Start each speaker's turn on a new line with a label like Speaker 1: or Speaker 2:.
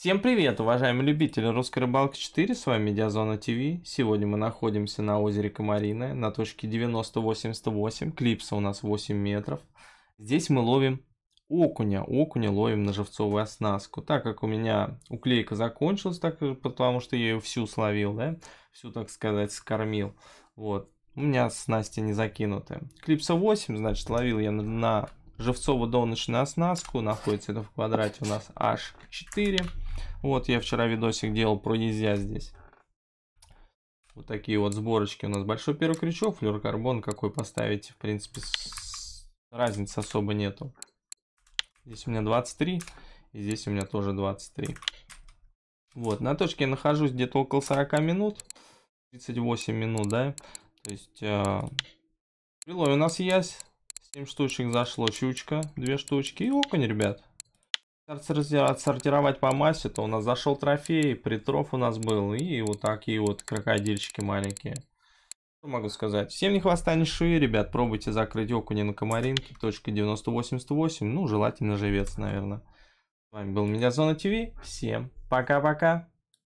Speaker 1: Всем привет, уважаемые любители русской рыбалки 4, с вами Медиазона ТВ. Сегодня мы находимся на озере Комариное, на точке 9088, клипса у нас 8 метров. Здесь мы ловим окуня, окуня ловим на живцовую оснастку. Так как у меня уклейка закончилась, так потому что я ее всю словил, да, всю, так сказать, скормил. Вот, у меня снасти не закинуты. Клипса 8, значит, ловил я на, на живцово-донышную оснастку, находится это в квадрате у нас H4. Вот я вчера видосик делал про нельзя здесь. Вот такие вот сборочки у нас. Большой первый крючок, флюорокарбон какой поставите. В принципе, разницы особо нету. Здесь у меня 23, и здесь у меня тоже 23. Вот, на точке я нахожусь где-то около 40 минут. 38 минут, да? То есть, э, прилой у нас есть. 7 штучек зашло, чучка, 2 штучки и окунь, ребят отсортировать по массе, то у нас зашел трофей, притров у нас был, и вот такие вот крокодильчики маленькие. Что могу сказать? Всем не хвоста не шеи, ребят, пробуйте закрыть окуня на комаринке, точка 9888, ну, желательно живец, наверное. С вами был Медиазона ТВ, всем пока-пока.